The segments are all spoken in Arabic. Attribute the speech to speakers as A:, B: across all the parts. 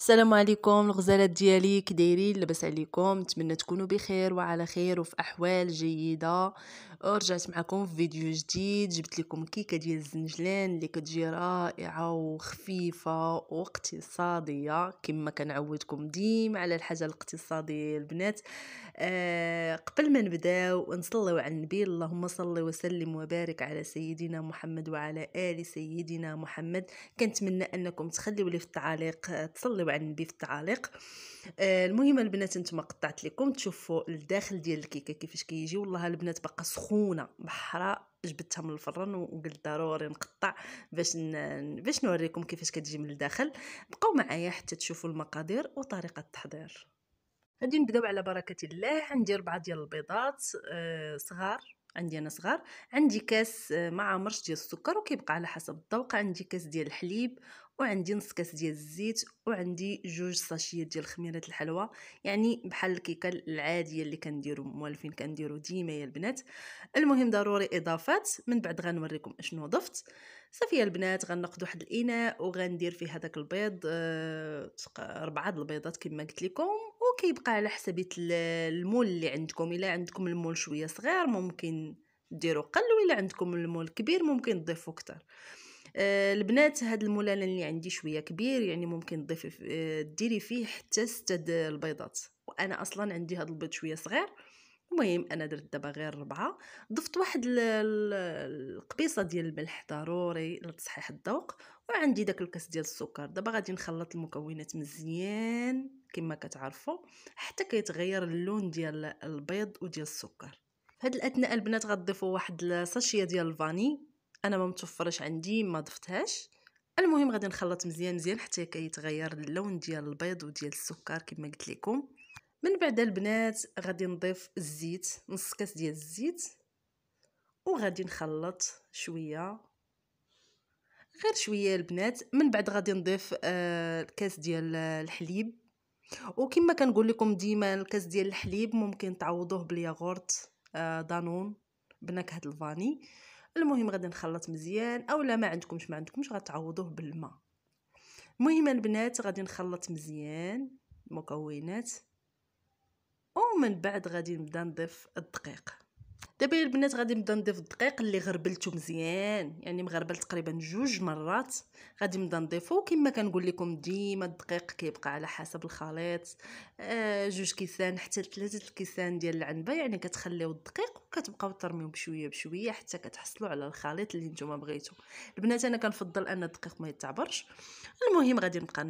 A: السلام عليكم الغزالات ديالي كي لاباس عليكم نتمنى تكونوا بخير وعلى خير وفي احوال جيده أه، رجعت معكم في فيديو جديد جبت لكم كيكه ديال الزنجلان اللي كتجي رائعه وخفيفه واقتصاديه كما كنعودكم ديما على الحاجه الاقتصاديه البنات آه قبل ما نبداو نصليو على النبي اللهم صل وسلم وبارك على سيدنا محمد وعلى ال سيدنا محمد كنتمنى انكم تخليو لي في التعليق تصليو تجاوب عندي في التعاليق آه، المهم البنات نتوما قطعت لكم تشوفوا الداخل ديال الكيكه كيفاش كيجي والله البنات باقا سخونه بحرا جبدتها من الفرن وقلت ضروري نقطع باش ن... باش نوريكم كيفاش كتجي من الداخل بقاو معايا حتى تشوفوا المقادير وطريقه التحضير غادي نبداو على بركه الله عندي ربعه ديال البيضات آه، صغار عندي انا صغار عندي كاس آه، ما عمرش ديال السكر وكيبقى على حسب الذوق عندي كاس ديال الحليب وعندي نص كاس ديال الزيت وعندي جوج صاشيات ديال خميره الحلوى يعني بحال الكيكه العاديه اللي كنديرو موالفين كنديرو ديما يا البنات المهم ضروري اضافات من بعد غنوريكم اشنو ضفت صافي يا البنات غناخذ واحد الاناء وغندير فيه هذاك البيض أه... ربعه البيضات كما قلت لكم وكيبقى على حسب المول اللي عندكم الا عندكم المول شويه صغير ممكن ديروا قل ولا عندكم المول كبير ممكن تضيفوا كتر آه، البنات هاد الملالن اللي عندي شويه كبير يعني ممكن تضيفي آه، ديري فيه حتى ستة البيضات وانا اصلا عندي هاد البيض شويه صغير المهم انا درت دابا غير ربعة ضفت واحد القبيصه ديال الملح ضروري لتصحيح الذوق وعندي داك الكاس ديال السكر دابا غادي نخلط المكونات مزيان كما كتعرفوا حتى كيتغير اللون ديال البيض وديال السكر هاد الاثناء البنات غتضيفوا واحد الساشيه ديال الفاني انا ما متوفرش عندي ما ضفتهاش المهم غادي نخلط مزيان مزيان حتى كيتغير اللون ديال البيض وديال السكر كما قلت لكم من بعد البنات غادي نضيف الزيت نص كاس ديال الزيت وغادي نخلط شويه غير شويه البنات من بعد غادي نضيف آه ديال آه، الحليب وكما كنقول لكم ديما الكاس ديال الحليب ممكن تعوضوه بالياغورت آه دانون بنكهه الفاني المهم غادي نخلط مزيان اولا ما عندكمش ما عندكمش غتعوضوه بالماء المهم البنات غادي نخلط مزيان المكونات ومن بعد غادي نبدا نضيف الدقيق دابا البنات غادي نبدا نضيف الدقيق اللي غربلته مزيان يعني مغربل تقريبا جوج مرات غادي نبدا نضيفو وكما كنقول لكم ديما الدقيق كيبقى على حسب الخليط آه، جوج كيسان حتى ثلاثه الكيسان ديال العنبه يعني كتخليو الدقيق وكتبقاو ترميو بشويه بشويه حتى كتحصلوا على الخليط اللي نتوما بغيتو البنات انا كنفضل ان الدقيق ما يتعبرش المهم غادي نبقى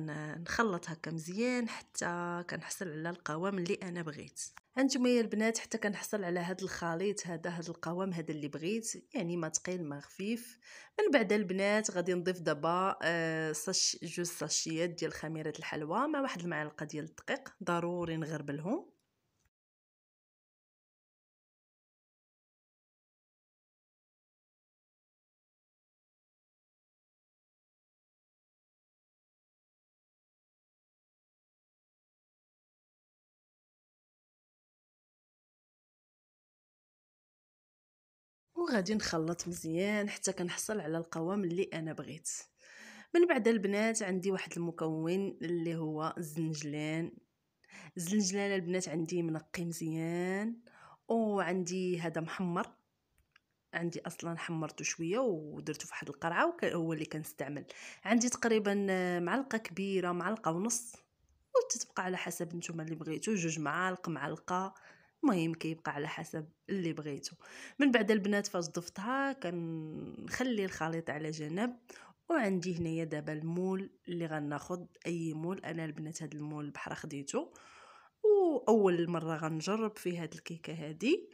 A: نخلط هكا مزيان حتى كنحصل على القوام اللي انا بغيت هانتوما يا البنات حتى كنحصل على هذا الخليط هذا هذا القوام هذا اللي بغيت يعني ما ثقيل ما خفيف من بعد البنات غادي نضيف دابا آه جوج ساشيات ديال خميره الحلوى مع واحد المعلقه ديال الدقيق ضروري نغربلهم وغادي نخلط مزيان حتى كنحصل على القوام اللي انا بغيت من بعد البنات عندي واحد المكون اللي هو الزنجلان الزنجلان البنات عندي منقي مزيان وعندي هذا محمر عندي اصلا حمرته شويه ودرته في واحد القرعه هو اللي كنستعمل عندي تقريبا معلقه كبيره معلقه ونص وتتبقى على حسب نتوما اللي بغيتو جوج معالق معلقه المهم كيبقى على حسب اللي بغيتو من بعد البنات فاش ضفتها كنخلي الخليط على جنب وعندي هنايا دابا المول اللي غناخد اي مول انا البنات هاد المول بحر خديتو واول مره غنجرب في هاد الكيكه هادي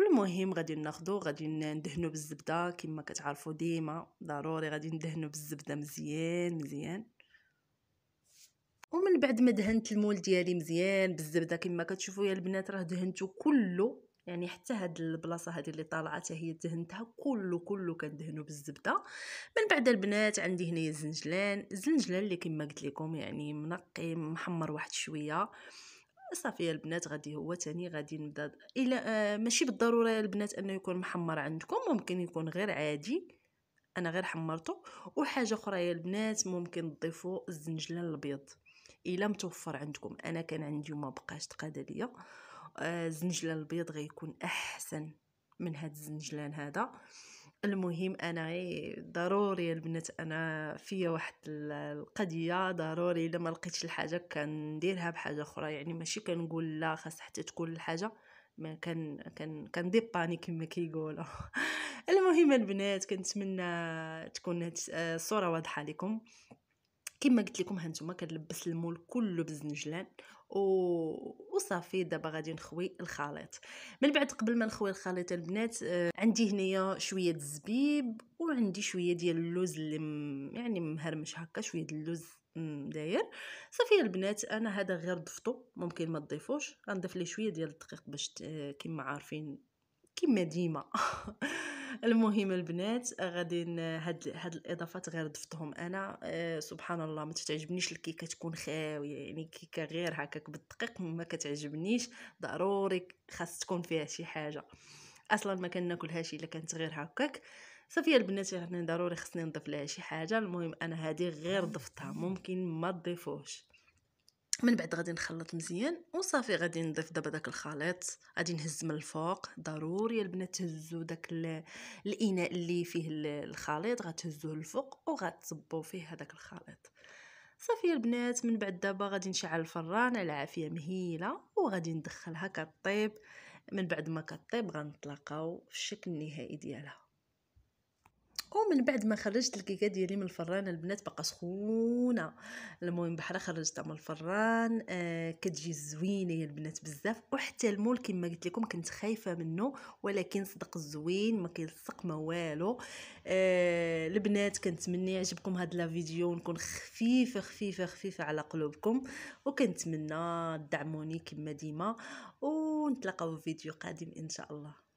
A: المهم غادي ناخدو غادي ندهنو بالزبده كما كتعرفوا ديما ضروري غادي ندهنو بالزبده مزيان مزيان ومن بعد ما دهنت المول ديالي مزيان بالزبده كما كتشوفوا يا البنات راه دهنته كله يعني حتى هاد البلاصه هذه اللي طالعه حتى هي دهنتها كله كله كندهنو بالزبده من بعد البنات عندي هنايا الزنجلان الزنجلان اللي كما قلت لكم يعني منقي محمر واحد شويه صافي يا البنات غادي هو تاني غادي نبدا الا آه ماشي بالضروره يا البنات انه يكون محمر عندكم ممكن يكون غير عادي انا غير حمرته وحاجه اخرى يا البنات ممكن تضيفوا الزنجلان الابيض الا متوفر عندكم انا كان عندي وما بقاش تقاد ليا الزنجلان آه البيض غيكون احسن من هاد الزنجلان هذا المهم انا ضروري البنات انا فيا واحد القضيه ضروري الا ما لقيتش الحاجه كنديرها بحاجه اخرى يعني ماشي كنقول لا خاص حتى تكون الحاجه ما كان كان باني كما كيقولوا المهم البنات كنتمنى تكون آه، الصوره واضحه لكم كما قلت لكم هانتوما كنلبس المول كله بالزنجلان و... وصافي دابا غادي نخوي الخليط من بعد قبل ما نخوي الخليط البنات آه عندي هنايا شويه الزبيب وعندي شويه ديال اللوز اللي م... يعني مهرمش هكا شويه ديال اللوز داير صافي البنات انا هذا غير ضفتو ممكن ما تضيفوش غنضيف ليه شويه ديال الدقيق باش كما عارفين كما ديما المهم البنات غادي هاد هاد الاضافات غير ضفتهم انا أه سبحان الله ما تعجبنيش الكيكه تكون خاويه يعني كيكه غير هكاك بالدقيق ما كتعجبنيش ضروري خاص تكون فيها شي حاجه اصلا ما كناكلهاش الا كانت غير هكاك صافي البنات يعني ضروري خصني نضيف لها شي حاجه المهم انا هذه غير ضفتها ممكن ما تضيفوش من بعد غادي نخلط مزيان وصافي غادي نضيف دابا داك الخليط غادي نهز من الفوق ضروري البنات تهزوا داك الاناء اللي فيه الخليط غتهزوه الفوق وغتصبوا فيه هذاك الخليط صافي البنات من بعد دابا غادي نشعل الفران على عافيه مهيله وغادي ندخلها كطيب من بعد ما كطيب غنطلقاو الشكل النهائي ديالها ومن بعد ما خرجت الكيكه ديالي من الفران البنات بقى سخونه المهم بحال خرجتها من الفران آه كتجي زوينه يا البنات بزاف وحتى المول كما قلت لكم كنت خايفه منه ولكن صدق الزوين ما كيلصق ما والو آه البنات كنتمنى يعجبكم هاد لا فيديو نكون خفيفه خفيفه خفيفه على قلوبكم وكنتمنى تدعموني كما ديما ونتلاقاو في فيديو قادم ان شاء الله